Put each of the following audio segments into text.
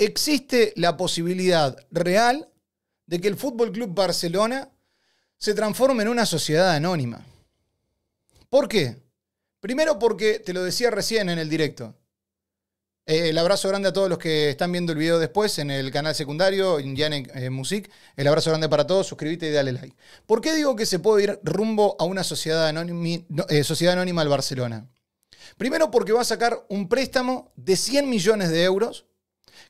existe la posibilidad real de que el Fútbol Club Barcelona se transforme en una sociedad anónima. ¿Por qué? Primero porque te lo decía recién en el directo. Eh, el abrazo grande a todos los que están viendo el video después en el canal secundario, Indiane eh, Music. El abrazo grande para todos, suscríbete y dale like. ¿Por qué digo que se puede ir rumbo a una sociedad, eh, sociedad anónima al Barcelona? Primero porque va a sacar un préstamo de 100 millones de euros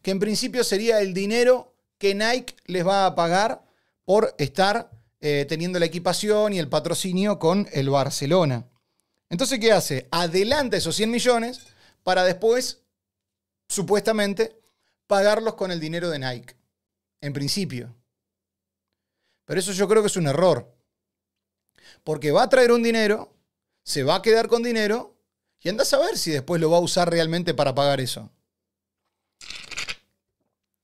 que en principio sería el dinero que Nike les va a pagar por estar eh, teniendo la equipación y el patrocinio con el Barcelona. Entonces, ¿qué hace? Adelanta esos 100 millones para después, supuestamente, pagarlos con el dinero de Nike. En principio. Pero eso yo creo que es un error. Porque va a traer un dinero, se va a quedar con dinero y anda a saber si después lo va a usar realmente para pagar eso.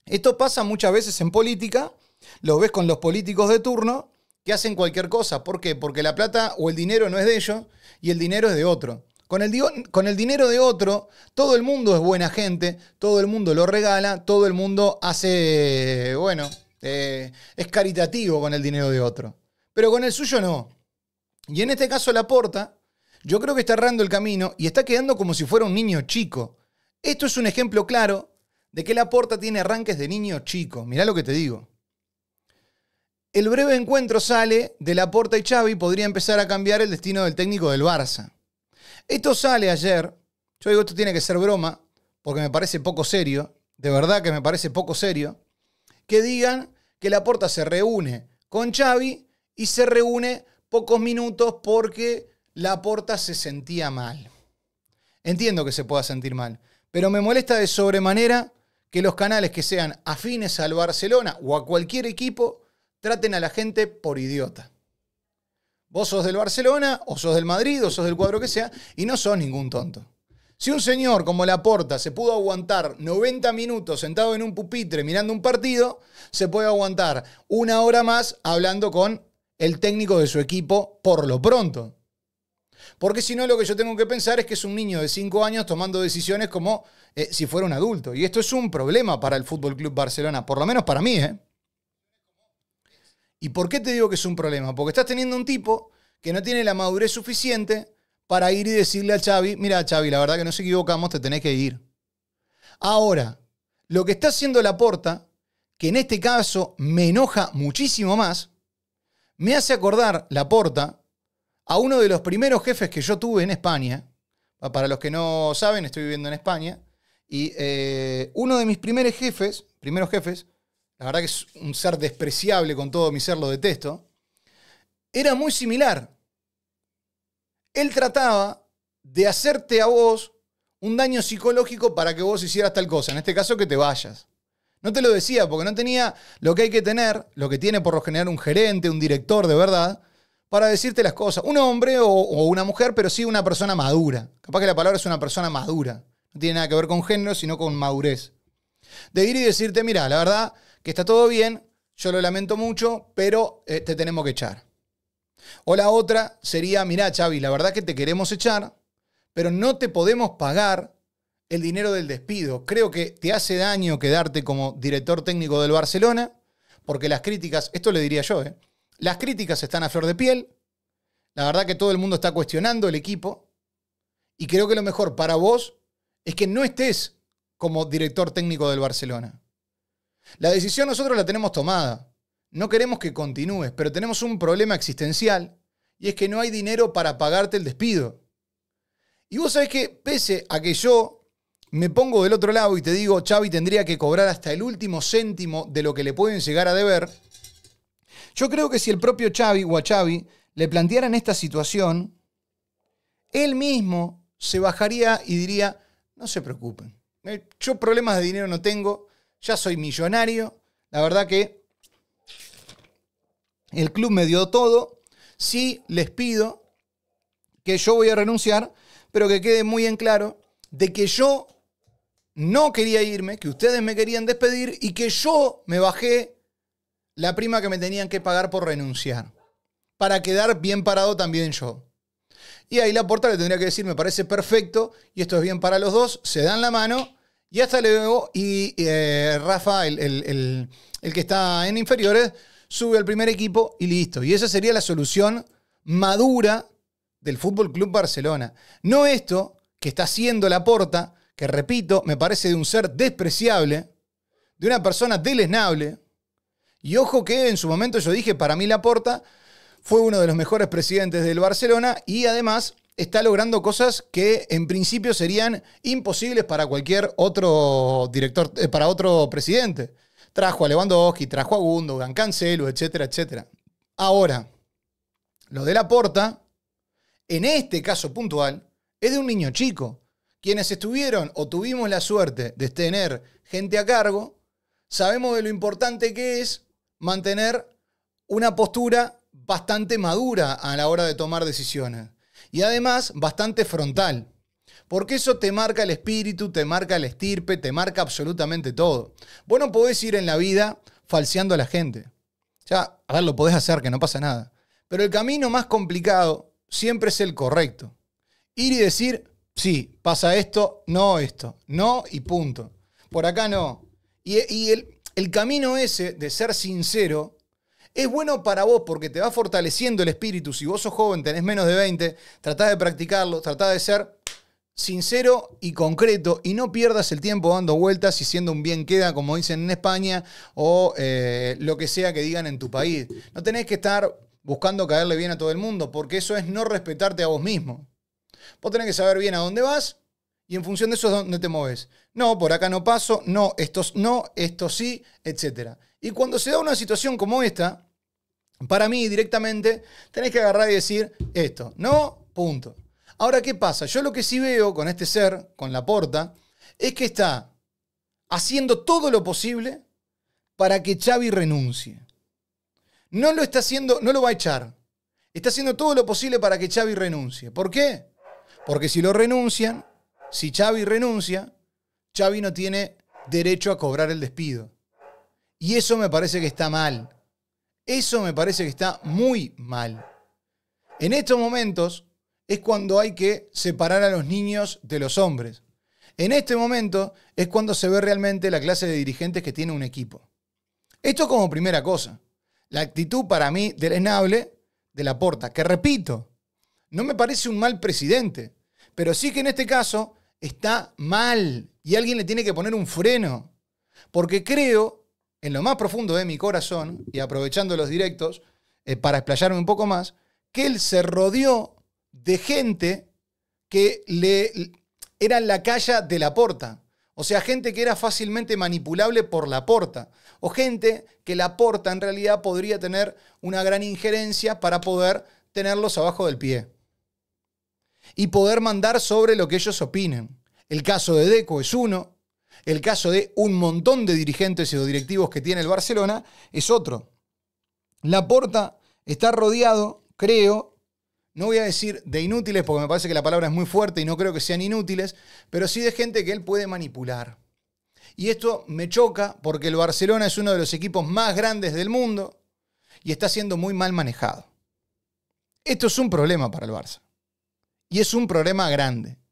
Esto pasa muchas veces en política, lo ves con los políticos de turno que hacen cualquier cosa. ¿Por qué? Porque la plata o el dinero no es de ellos y el dinero es de otro. Con el, con el, dinero de otro, todo el mundo es buena gente, todo el mundo lo regala, todo el mundo hace, bueno, eh, es caritativo con el dinero de otro. Pero con el suyo no. Y en este caso la porta, yo creo que está errando el camino y está quedando como si fuera un niño chico. Esto es un ejemplo claro de que Porta tiene arranques de niño chico. Mirá lo que te digo. El breve encuentro sale de la Porta y Xavi podría empezar a cambiar el destino del técnico del Barça. Esto sale ayer. Yo digo, esto tiene que ser broma, porque me parece poco serio, de verdad que me parece poco serio, que digan que la Porta se reúne con Xavi y se reúne pocos minutos porque la Porta se sentía mal. Entiendo que se pueda sentir mal, pero me molesta de sobremanera que los canales que sean afines al Barcelona o a cualquier equipo traten a la gente por idiota. Vos sos del Barcelona, o sos del Madrid, o sos del cuadro que sea, y no sos ningún tonto. Si un señor como Laporta se pudo aguantar 90 minutos sentado en un pupitre mirando un partido, se puede aguantar una hora más hablando con el técnico de su equipo por lo pronto. Porque si no, lo que yo tengo que pensar es que es un niño de 5 años tomando decisiones como eh, si fuera un adulto. Y esto es un problema para el Fútbol Club Barcelona, por lo menos para mí. ¿eh? ¿Y por qué te digo que es un problema? Porque estás teniendo un tipo que no tiene la madurez suficiente para ir y decirle a Xavi: Mira, Xavi, la verdad que nos equivocamos, te tenés que ir. Ahora, lo que está haciendo Laporta, que en este caso me enoja muchísimo más, me hace acordar Laporta a uno de los primeros jefes que yo tuve en España. Para los que no saben, estoy viviendo en España. Y eh, uno de mis primeros jefes, primeros jefes, la verdad que es un ser despreciable con todo mi ser, lo detesto, era muy similar. Él trataba de hacerte a vos un daño psicológico para que vos hicieras tal cosa, en este caso que te vayas. No te lo decía porque no tenía lo que hay que tener, lo que tiene por lo general un gerente, un director de verdad, para decirte las cosas. Un hombre o, una mujer, pero sí una persona madura. Capaz que la palabra es una persona madura. No tiene nada que ver con género, sino con madurez. De ir y decirte, mira, la verdad que está todo bien, yo lo lamento mucho, pero eh, te tenemos que echar. O la otra sería, mira, Xavi, la verdad que te queremos echar, pero no te podemos pagar el dinero del despido. Creo que te hace daño quedarte como director técnico del Barcelona, porque las críticas, esto le diría yo, ¿eh? Las críticas están a flor de piel. La verdad que todo el mundo está cuestionando el equipo. Y creo que lo mejor para vos es que no estés como director técnico del Barcelona. La decisión nosotros la tenemos tomada. No queremos que continúes, pero tenemos un problema existencial y es que no hay dinero para pagarte el despido. Y vos sabés que pese a que yo me pongo del otro lado y te digo, Xavi tendría que cobrar hasta el último céntimo de lo que le pueden llegar a deber, yo creo que si el propio Xavi o a Xavi le plantearan esta situación, él mismo se bajaría y diría, no se preocupen, yo problemas de dinero no tengo, ya soy millonario, la verdad que el club me dio todo, sí les pido que yo voy a renunciar, pero que quede muy en claro de que yo no quería irme, que ustedes me querían despedir y que yo me bajé la prima que me tenían que pagar por renunciar, para quedar bien parado también yo. Y ahí la porta le tendría que decir, me parece perfecto, y esto es bien para los dos, se dan la mano, y hasta luego, y eh, Rafa, el, que está en inferiores, sube al primer equipo y listo. Y esa sería la solución madura del Fútbol Club Barcelona. No esto que está haciendo la porta, que repito, me parece de un ser despreciable, de una persona deleznable, y ojo que en su momento yo dije, para mí Laporta fue uno de los mejores presidentes del Barcelona y además está logrando cosas que en principio serían imposibles para cualquier otro director, eh, para otro presidente. Trajo a Lewandowski, trajo a Gundogan, Cancelo, etcétera, etcétera. Ahora, lo de Laporta, en este caso puntual, es de un niño chico. Quienes estuvieron o tuvimos la suerte de tener gente a cargo, sabemos de lo importante que es mantener una postura bastante madura a la hora de tomar decisiones y además bastante frontal. Porque eso te marca el espíritu, te marca el estirpe, te marca absolutamente todo. Vos no podés ir en la vida falseando a la gente. Ya, a ver, lo podés hacer, que no pasa nada. Pero el camino más complicado siempre es el correcto. Ir y decir, sí, pasa esto, no esto, no y punto. Por acá no. Y, y el, el camino ese de ser sincero es bueno para vos porque te va fortaleciendo el espíritu. Si vos sos joven, tenés menos de 20, tratá de practicarlo, tratá de ser sincero y concreto y no pierdas el tiempo dando vueltas y siendo un bien queda, como dicen en España, o eh, lo que sea que digan en tu país. No tenés que estar buscando caerle bien a todo el mundo, porque eso es no respetarte a vos mismo. Vos tenés que saber bien a dónde vas y en función de eso es donde te mueves. No, por acá no paso, no, estos no, estos sí, etc. Y cuando se da una situación como esta, para mí directamente tenés que agarrar y decir esto, no, punto. Ahora, ¿qué pasa? Yo lo que sí veo con este ser, con la porta, es que está haciendo todo lo posible para que Xavi renuncie. No lo está haciendo, no lo va a echar. Está haciendo todo lo posible para que Xavi renuncie. ¿Por qué? Porque si lo renuncian, si Xavi renuncia, Xavi no tiene derecho a cobrar el despido. Y eso me parece que está mal. Eso me parece que está muy mal. En estos momentos es cuando hay que separar a los niños de los hombres. En este momento es cuando se ve realmente la clase de dirigentes que tiene un equipo. Esto como primera cosa. La actitud para mí del Enable de la porta, que repito, no me parece un mal presidente. Pero sí que en este caso está mal y alguien le tiene que poner un freno. Porque creo, en lo más profundo de mi corazón, y aprovechando los directos eh, para explayarme un poco más, que él se rodeó de gente que le, era la calle de la porta. O sea, gente que era fácilmente manipulable por la porta. O gente que la porta en realidad podría tener una gran injerencia para poder tenerlos abajo del pie y poder mandar sobre lo que ellos opinen. El caso de Deco es uno, el caso de un montón de dirigentes y directivos que tiene el Barcelona es otro. La Porta está rodeado, creo, no voy a decir de inútiles porque me parece que la palabra es muy fuerte y no creo que sean inútiles, pero sí de gente que él puede manipular. Y esto me choca porque el Barcelona es uno de los equipos más grandes del mundo y está siendo muy mal manejado. Esto es un problema para el Barça. Y es un problema grande.